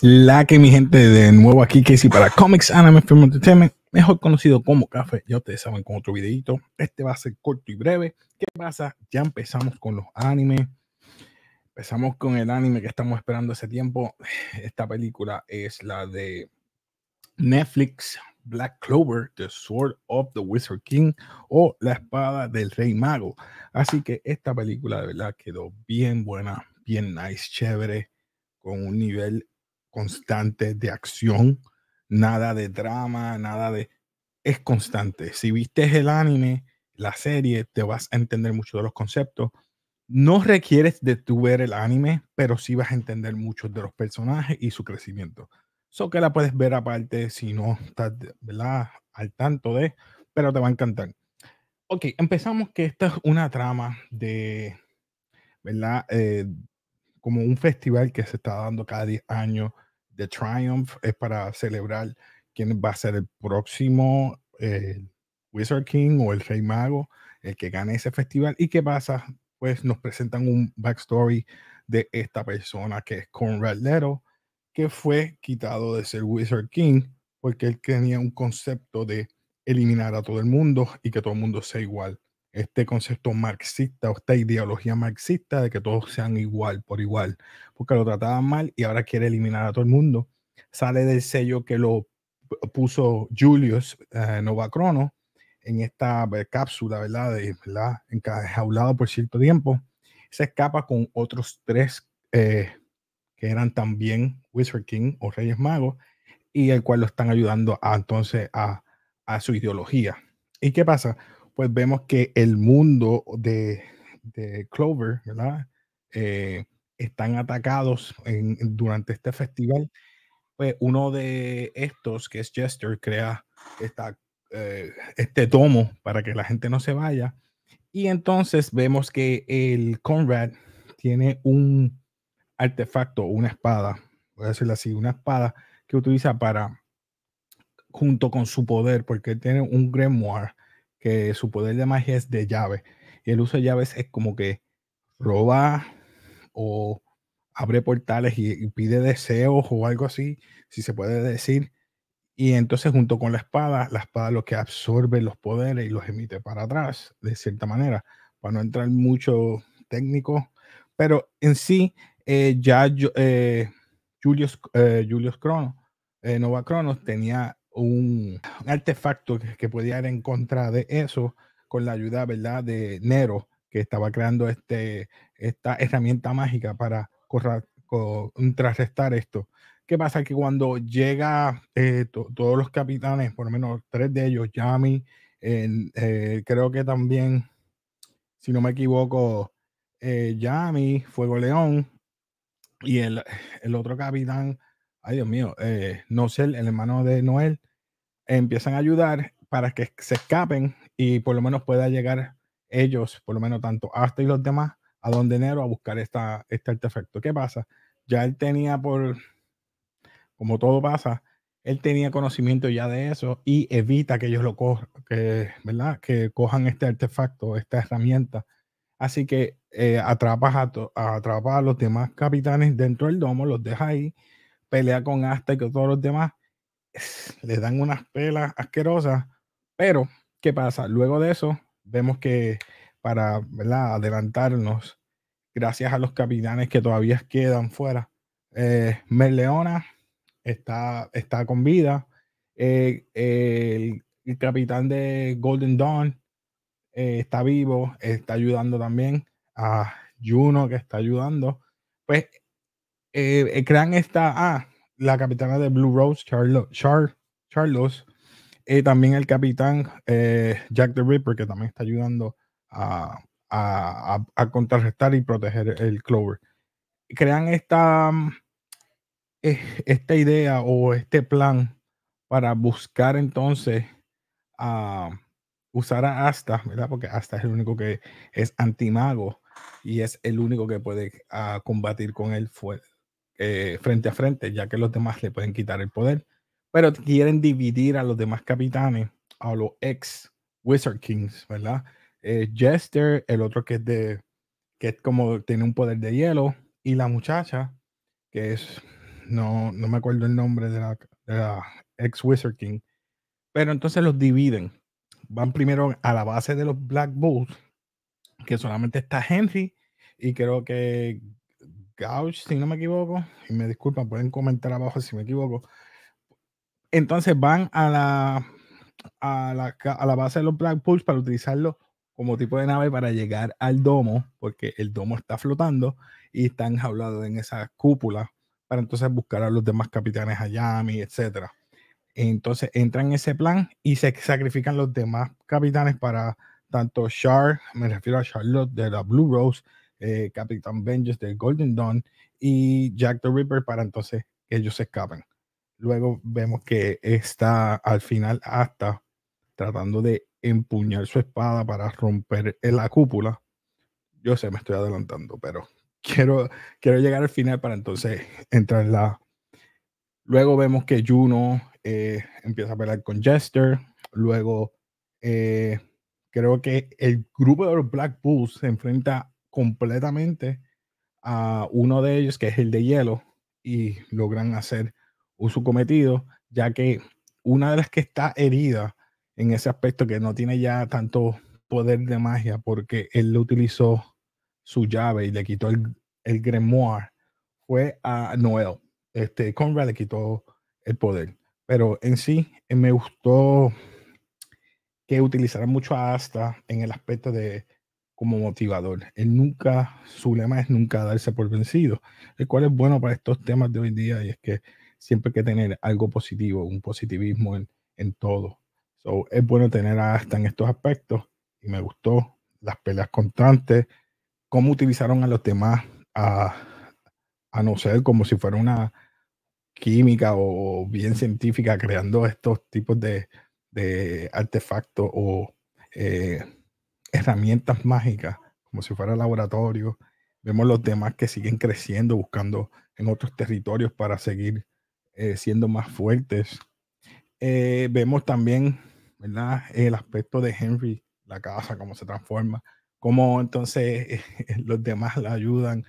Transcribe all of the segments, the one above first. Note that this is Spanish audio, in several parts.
La que mi gente de nuevo aquí, que Casey, para Comics Anime Film Entertainment, mejor conocido como Café. Ya ustedes saben con otro videito. Este va a ser corto y breve. ¿Qué pasa? Ya empezamos con los animes. Empezamos con el anime que estamos esperando hace tiempo. Esta película es la de Netflix Black Clover, The Sword of the Wizard King o La Espada del Rey Mago. Así que esta película de verdad quedó bien buena, bien nice, chévere, con un nivel constante de acción, nada de drama, nada de... Es constante. Si viste el anime, la serie, te vas a entender mucho de los conceptos. No requieres de tu ver el anime, pero sí vas a entender mucho de los personajes y su crecimiento. eso que la puedes ver aparte si no estás ¿verdad? al tanto de, pero te va a encantar. Ok, empezamos que esta es una trama de, ¿verdad? Eh, como un festival que se está dando cada 10 años The Triumph es para celebrar quién va a ser el próximo eh, Wizard King o el Rey Mago, el que gane ese festival. ¿Y qué pasa? Pues nos presentan un backstory de esta persona que es Conrad Leto, que fue quitado de ser Wizard King porque él tenía un concepto de eliminar a todo el mundo y que todo el mundo sea igual este concepto marxista o esta ideología marxista de que todos sean igual por igual, porque lo trataban mal y ahora quiere eliminar a todo el mundo. Sale del sello que lo puso Julius eh, Novacrono en esta eh, cápsula, ¿verdad? De, ¿verdad? Enjaulado por cierto tiempo. Se escapa con otros tres eh, que eran también Wizard King o Reyes Magos y el cual lo están ayudando entonces a, a su ideología. ¿Y qué pasa? pues vemos que el mundo de, Clover, ¿verdad? Eh, están atacados durante este festival. Pues uno de estos, que es Jester, crea esta, eh, este tomo para que la gente no se vaya. Y entonces vemos que el Conrad tiene un artefacto, una espada, voy a decirlo así, una espada que utiliza para, junto con su poder, porque tiene un grimoire que su poder de magia es de llave. Y el uso de llaves es como que roba o abre portales y, pide deseos o algo así, si se puede decir. Y entonces junto con la espada, la espada lo que absorbe los poderes y los emite para atrás, de cierta manera, para no entrar mucho técnico. Pero en sí, eh, ya eh, Julius, eh, Crono, Nova Cronos tenía un, artefacto que, podía ir en contra de eso con la ayuda, ¿verdad?, de Nero, que estaba creando este, esta herramienta mágica para contrarrestar esto. ¿Qué pasa? Que cuando llega eh, todos los capitanes, por lo menos tres de ellos, Yami, eh, creo que también, si no me equivoco, eh, Yami, Fuego León, y el, el otro capitán, ay Dios mío, eh, Nocel, el hermano de Noel, empiezan a ayudar para que se escapen y por lo menos pueda llegar ellos, por lo menos tanto hasta y los demás, a donde Nero a buscar esta, este artefacto. ¿Qué pasa? Ya él tenía por, como todo pasa, él tenía conocimiento ya de eso y evita que ellos lo cojan, ¿verdad? Que cojan este artefacto, esta herramienta. Así que eh, atrapa a, a los demás capitanes dentro del domo, los deja ahí pelea con Asta y todos los demás, les dan unas pelas asquerosas, pero ¿qué pasa? Luego de eso, vemos que para adelantarnos, gracias a los capitanes que todavía quedan fuera, eh, Merleona está, está con vida, eh, el, el, capitán de Golden Dawn eh, está vivo, está ayudando también a Juno que está ayudando, pues crean eh, esta, ah, la capitana de Blue Rose, Charlos, eh, también el capitán eh, Jack the Ripper, que también está ayudando a, contrarrestar y proteger el Clover. Crean esta, mm, eh, esta idea o este plan para buscar entonces a usar a Asta, ¿verdad? Porque Asta es el único que es antimago y es el único que puede ah, combatir con el fuego eh, frente a frente, ya que los demás le pueden quitar el poder, pero quieren dividir a los demás capitanes, a los ex Wizard Kings, ¿verdad? Eh, Jester, el otro que es de que es como tiene un poder de hielo, y la muchacha, que es, no, no me acuerdo el nombre de la, de la ex Wizard King, pero entonces los dividen. Van primero a la base de los Black Bulls, que solamente está Henry, y creo que Couch, si no me equivoco, y me disculpan, pueden comentar abajo si me equivoco. Entonces van a la, a la, a la base de los Black Pools para utilizarlo como tipo de nave para llegar al domo, porque el domo está flotando y están enjaulados en esa cúpula para entonces buscar a los demás capitanes a Yami, etc. Entonces entran en ese plan y se sacrifican los demás capitanes para tanto Char, me refiero a Charlotte de la Blue Rose, eh, Capitán Vengeance de Golden Dawn y Jack the Ripper para entonces que ellos se escapen. Luego vemos que está al final hasta tratando de empuñar su espada para romper la cúpula. Yo sé, me estoy adelantando, pero quiero, quiero llegar al final para entonces entrar en la... Luego vemos que Juno eh, empieza a pelear con Jester. Luego eh, creo que el grupo de los Black Bulls se enfrenta completamente a uno de ellos, que es el de hielo, y logran hacer su cometido, ya que una de las que está herida en ese aspecto que no tiene ya tanto poder de magia porque él le utilizó su llave y le quitó el, el grimoire, fue a Noel. Este, Conrad le quitó el poder. Pero en sí, eh, me gustó que utilizaran mucho a Asta en el aspecto de como motivador. Él nunca, su lema es nunca darse por vencido, el cual es bueno para estos temas de hoy día y es que siempre hay que tener algo positivo, un positivismo en, en todo. So, es bueno tener hasta en estos aspectos y me gustó las peleas constantes, cómo utilizaron a los demás a, a no ser como si fuera una química o bien científica creando estos tipos de, de artefactos o eh, herramientas mágicas, como si fuera laboratorio. Vemos los demás que siguen creciendo, buscando en otros territorios para seguir eh, siendo más fuertes. Eh, vemos también el aspecto de Henry, la casa, cómo se transforma, cómo entonces eh, los demás la ayudan,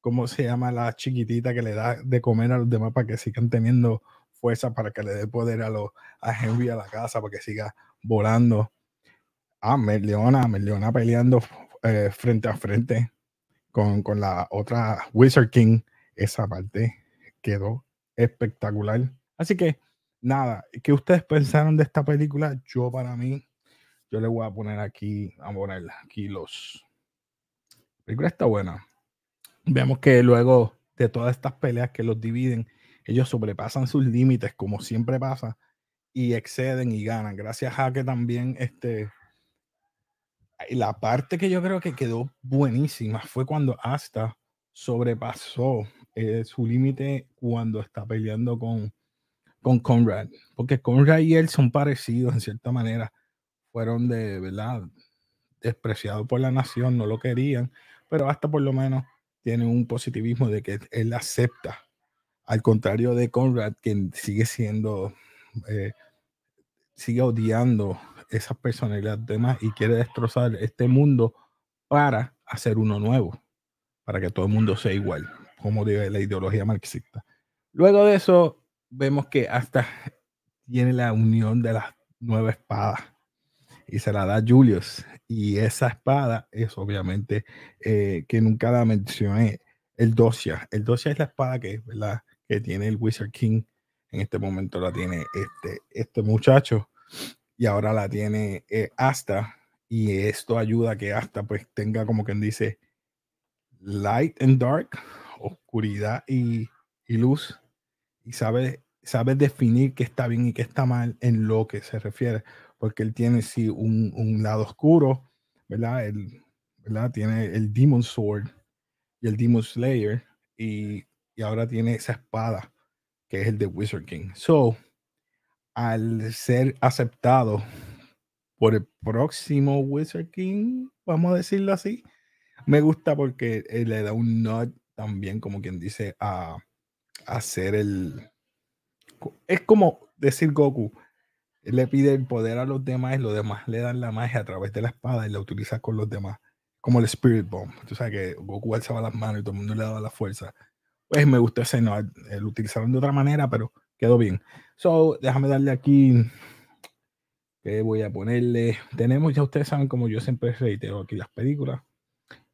cómo se llama la chiquitita que le da de comer a los demás para que sigan teniendo fuerza, para que le dé poder a, los, a Henry a la casa, para que siga volando a ah, Merleona, Merleona peleando eh, frente a frente con, con, la otra Wizard King. Esa parte quedó espectacular. Así que, nada, ¿qué ustedes pensaron de esta película? Yo, para mí, yo le voy a poner aquí, a poner aquí los. La película está buena. Vemos que luego de todas estas peleas que los dividen, ellos sobrepasan sus límites, como siempre pasa, y exceden y ganan. Gracias a que también este, la parte que yo creo que quedó buenísima fue cuando Asta sobrepasó eh, su límite cuando está peleando con, con Conrad. Porque Conrad y él son parecidos en cierta manera. Fueron de, ¿verdad? Despreciados por la nación, no lo querían, pero hasta por lo menos tiene un positivismo de que él acepta. Al contrario de Conrad, que sigue siendo, eh, sigue odiando esas personalidades demás y quiere destrozar este mundo para hacer uno nuevo, para que todo el mundo sea igual, como dice la ideología marxista. Luego de eso, vemos que hasta tiene la unión de las nueve espadas y se la da Julius. Y esa espada es obviamente eh, que nunca la mencioné, el Dosia. El Dosia es la espada que, la que tiene el Wizard King. En este momento la tiene este, este muchacho y ahora la tiene hasta eh, y esto ayuda que hasta pues tenga como quien dice light and dark, oscuridad y, luz y sabe, sabe, definir qué está bien y qué está mal en lo que se refiere, porque él tiene sí un, lado oscuro, ¿verdad? Él, ¿verdad? Tiene el Demon Sword y el Demon Slayer y, ahora tiene esa espada que es el de Wizard King. So, al ser aceptado por el próximo Wizard King, vamos a decirlo así, me gusta porque eh, le da un nod también, como quien dice, a, hacer el... Es como decir Goku, le pide el poder a los demás y los demás le dan la magia a través de la espada y la utiliza con los demás, como el Spirit Bomb. Tú sabes que Goku alzaba las manos y todo el mundo le daba la fuerza. Pues me gusta ese nod, eh, lo utilizaron de otra manera, pero quedó bien. So, déjame darle aquí que voy a ponerle. Tenemos, ya ustedes saben, como yo siempre reitero aquí las películas.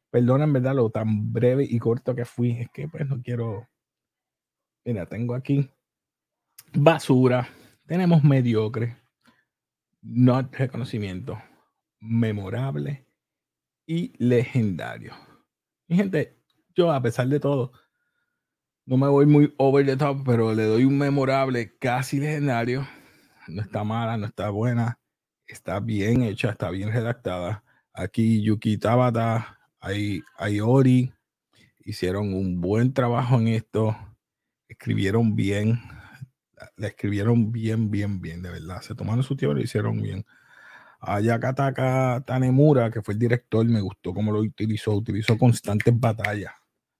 Perdona en verdad lo tan breve y corto que fui. Es que pues no quiero. Mira, tengo aquí basura. Tenemos mediocre. No reconocimiento. Memorable y legendario. Mi gente, yo a pesar de todo, no me voy muy over the top, pero le doy un memorable casi legendario. No está mala, no está buena. Está bien hecha, está bien redactada. Aquí Yuki Tabata, Ayori. hicieron un buen trabajo en esto. Escribieron bien. La escribieron bien, bien, bien, de verdad. Se tomaron su tiempo y lo hicieron bien. A Yakataka Tanemura, que fue el director, me gustó cómo lo utilizó. Utilizó constantes batallas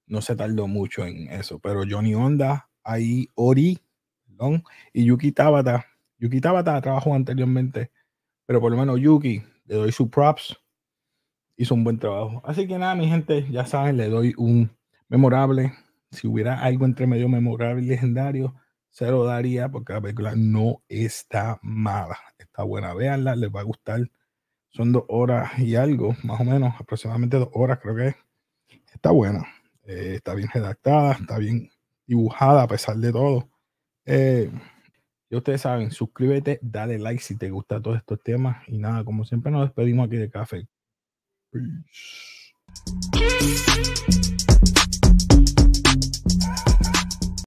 no se tardó mucho en eso, pero Johnny Honda, ahí Ori, perdón, y Yuki Tabata. Yuki Tabata trabajó anteriormente, pero por lo menos Yuki, le doy sus props, hizo un buen trabajo. Así que nada, mi gente, ya saben, le doy un memorable. Si hubiera algo entre medio memorable y legendario, se lo daría porque la película no está mala. Está buena, véanla, les va a gustar. Son dos horas y algo, más o menos, aproximadamente dos horas creo que es. Está buena. Eh, está bien redactada, está bien dibujada a pesar de todo. Eh, y ustedes saben, suscríbete, dale like si te gustan todos estos temas y nada, como siempre nos despedimos aquí de café. Peace.